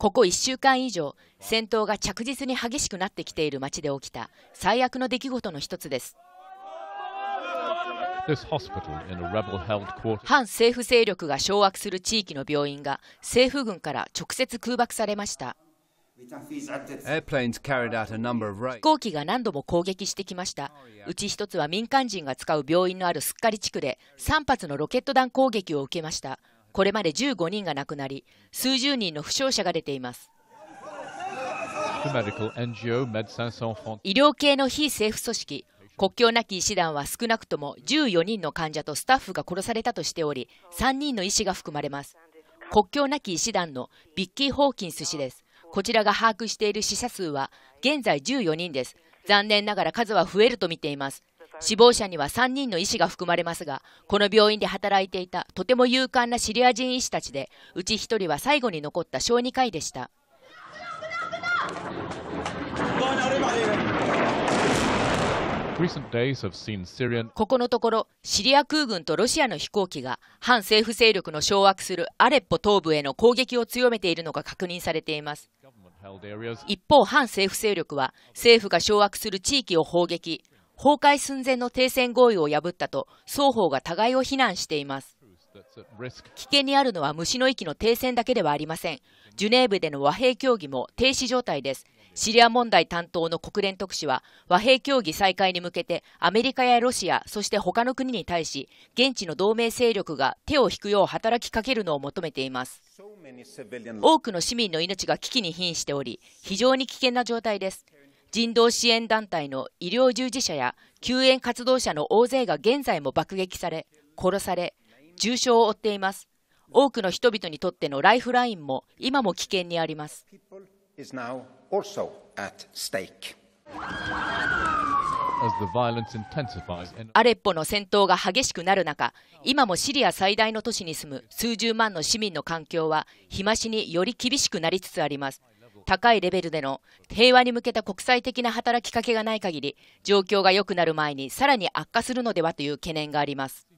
ここ1週間以上、戦闘が着実に激しくなってきている町で起きた最悪の出来事の一つです。反政府勢力が掌握する地域の病院が政府軍から直接空爆されました。飛行機が何度も攻撃してきました。うち1つは民間人が使う病院のあるすっかり地区で3発のロケット弾攻撃を受けました。これまで15人が亡くなり、数十人の負傷者が出ています。医療系の非政府組織、国境なき医師団は少なくとも14人の患者とスタッフが殺されたとしており、3人の医師が含まれます。国境なき医師団のビッキー・ホーキンス氏です。こちらが把握している死者数は現在14人です。残念ながら数は増えると見ています。死亡者には3人の医師が含まれますが、この病院で働いていたとても勇敢なシリア人医師たちで、うち1人は最後に残った小児科医でした。ここのところ、シリア空軍とロシアの飛行機が反政府勢力の掌握するアレッポ東部への攻撃を強めているのが確認されています。一方、反政府勢力は政府が掌握する地域を砲撃、崩壊寸前の停戦合意を破ったと双方が互いを非難しています危険にあるのは虫の息の停戦だけではありませんジュネーブでの和平協議も停止状態ですシリア問題担当の国連特使は和平協議再開に向けてアメリカやロシアそして他の国に対し現地の同盟勢力が手を引くよう働きかけるのを求めています多くの市民の命が危機に瀕しており非常に危険な状態です人道支援団体の医療従事者や救援活動者の大勢が現在も爆撃され、殺され、重傷を負っています。多くの人々にとってのライフラインも今も危険にあります。アレッポの戦闘が激しくなる中、今もシリア最大の都市に住む数十万の市民の環境は日増しにより厳しくなりつつあります。高いレベルでの平和に向けた国際的な働きかけがない限り、状況が良くなる前にさらに悪化するのではという懸念があります。